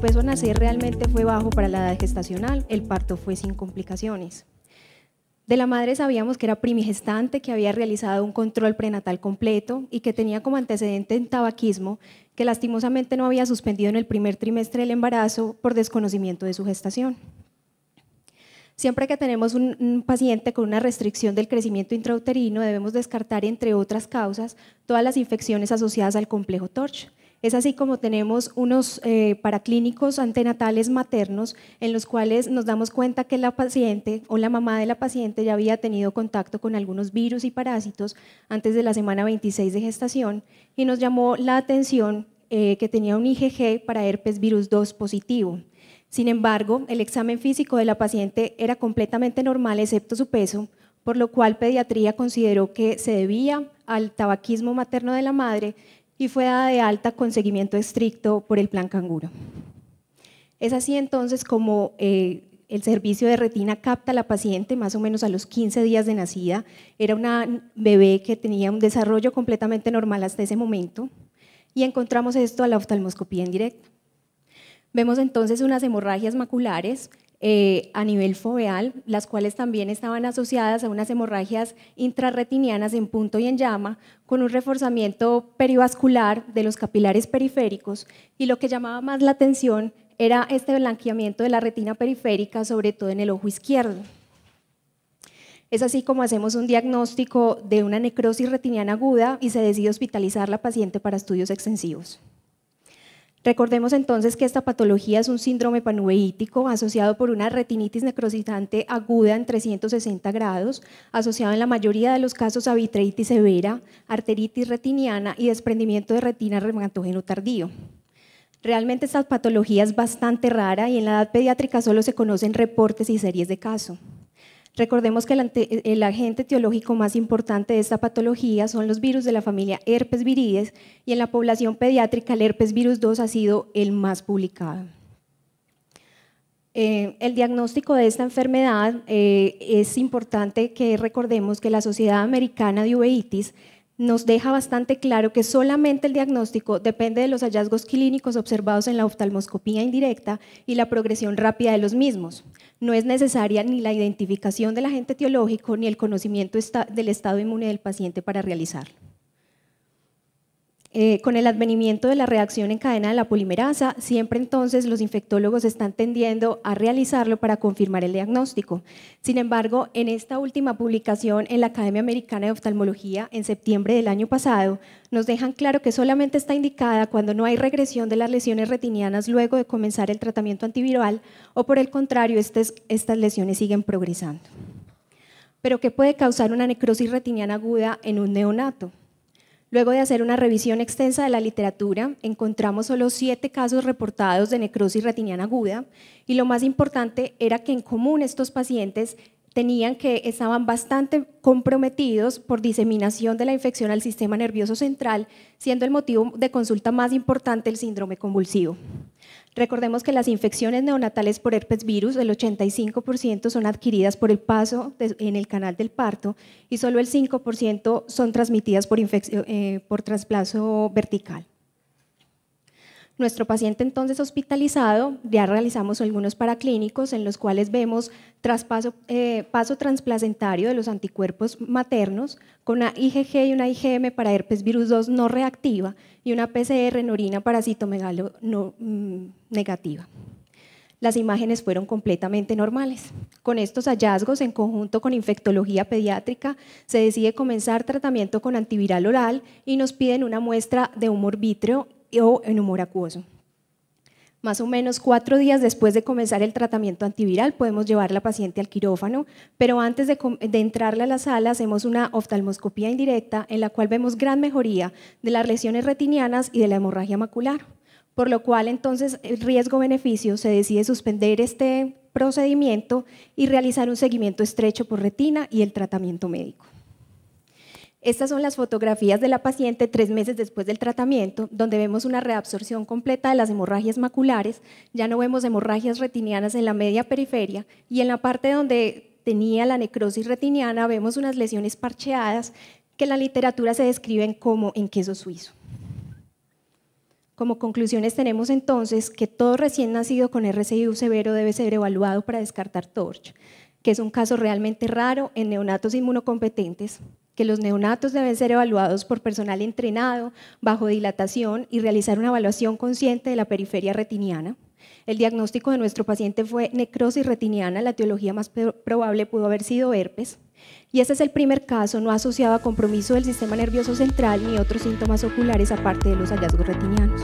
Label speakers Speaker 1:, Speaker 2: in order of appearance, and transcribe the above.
Speaker 1: peso a nacer realmente fue bajo para la edad gestacional, el parto fue sin complicaciones. De la madre sabíamos que era primigestante, que había realizado un control prenatal completo y que tenía como antecedente en tabaquismo, que lastimosamente no había suspendido en el primer trimestre del embarazo por desconocimiento de su gestación. Siempre que tenemos un, paciente con una restricción del crecimiento intrauterino, debemos descartar, entre otras causas, todas las infecciones asociadas al complejo TORCH. Es así como tenemos unos eh, paraclínicos antenatales maternos en los cuales nos damos cuenta que la paciente o la mamá de la paciente ya había tenido contacto con algunos virus y parásitos antes de la semana 26 de gestación y nos llamó la atención eh, que tenía un IgG para herpes virus 2 positivo. Sin embargo, el examen físico de la paciente era completamente normal excepto su peso, por lo cual pediatría consideró que se debía al tabaquismo materno de la madre y fue dada de alta con seguimiento estricto por el Plan Canguro. Es así entonces como eh, el servicio de retina capta a la paciente más o menos a los 15 días de nacida. Era una bebé que tenía un desarrollo completamente normal hasta ese momento y encontramos esto a la oftalmoscopía en directo. Vemos entonces unas hemorragias maculares eh, a nivel foveal, las cuales también estaban asociadas a unas hemorragias intrarretinianas en punto y en llama, con un reforzamiento perivascular de los capilares periféricos. Y lo que llamaba más la atención era este blanqueamiento de la retina periférica, sobre todo en el ojo izquierdo. Es así como hacemos un diagnóstico de una necrosis retiniana aguda y se decide hospitalizar la paciente para estudios extensivos. Recordemos entonces que esta patología es un síndrome panuveítico asociado por una retinitis necrositante aguda en 360 grados, asociado en la mayoría de los casos a vitreitis severa, arteritis retiniana y desprendimiento de retina remantógeno tardío. Realmente esta patología es bastante rara y en la edad pediátrica solo se conocen reportes y series de casos. Recordemos que el, agente etiológico más importante de esta patología son los virus de la familia herpes virides y en la población pediátrica el herpes virus 2 ha sido el más publicado. Eh, el diagnóstico de esta enfermedad eh, es importante que recordemos que la Sociedad Americana de Uveitis nos deja bastante claro que solamente el diagnóstico depende de los hallazgos clínicos observados en la oftalmoscopía indirecta y la progresión rápida de los mismos. No es necesaria ni la identificación del agente teológico ni el conocimiento del estado inmune del paciente para realizarlo. Eh, con el advenimiento de la reacción en cadena de la polimerasa, siempre entonces los infectólogos están tendiendo a realizarlo para confirmar el diagnóstico. Sin embargo, en esta última publicación en la Academia Americana de Oftalmología, en septiembre del año pasado, nos dejan claro que solamente está indicada cuando no hay regresión de las lesiones retinianas luego de comenzar el tratamiento antiviral o por el contrario, estas, estas lesiones siguen progresando. Pero, ¿qué puede causar una necrosis retiniana aguda en un neonato? Luego de hacer una revisión extensa de la literatura, encontramos solo siete casos reportados de necrosis retiniana aguda y lo más importante era que en común estos pacientes tenían que estaban bastante comprometidos por diseminación de la infección al sistema nervioso central, siendo el motivo de consulta más importante el síndrome convulsivo. Recordemos que las infecciones neonatales por herpes virus, el 85% son adquiridas por el paso en el canal del parto y solo el 5% son transmitidas por eh, trasplazo vertical. Nuestro paciente entonces hospitalizado, ya realizamos algunos paraclínicos en los cuales vemos traspaso, eh, paso transplacentario de los anticuerpos maternos con una IgG y una IgM para herpes virus 2 no reactiva y una PCR en orina para no, mm, negativa las imágenes fueron completamente normales. Con estos hallazgos, en conjunto con infectología pediátrica, se decide comenzar tratamiento con antiviral oral y nos piden una muestra de humor morbitrio o en humor acuoso. Más o menos cuatro días después de comenzar el tratamiento antiviral podemos llevar la paciente al quirófano, pero antes de, entrarla entrarle a la sala hacemos una oftalmoscopía indirecta en la cual vemos gran mejoría de las lesiones retinianas y de la hemorragia macular, por lo cual entonces el riesgo-beneficio se decide suspender este procedimiento y realizar un seguimiento estrecho por retina y el tratamiento médico. Estas son las fotografías de la paciente tres meses después del tratamiento, donde vemos una reabsorción completa de las hemorragias maculares, ya no vemos hemorragias retinianas en la media periferia y en la parte donde tenía la necrosis retiniana vemos unas lesiones parcheadas que en la literatura se describen como en queso suizo. Como conclusiones tenemos entonces que todo recién nacido con RCIU severo debe ser evaluado para descartar TORCH, que es un caso realmente raro en neonatos inmunocompetentes, que los neonatos deben ser evaluados por personal entrenado bajo dilatación y realizar una evaluación consciente de la periferia retiniana. El diagnóstico de nuestro paciente fue necrosis retiniana, la teología más probable pudo haber sido herpes. Y este es el primer caso no asociado a compromiso del sistema nervioso central ni otros síntomas oculares aparte de los hallazgos retinianos.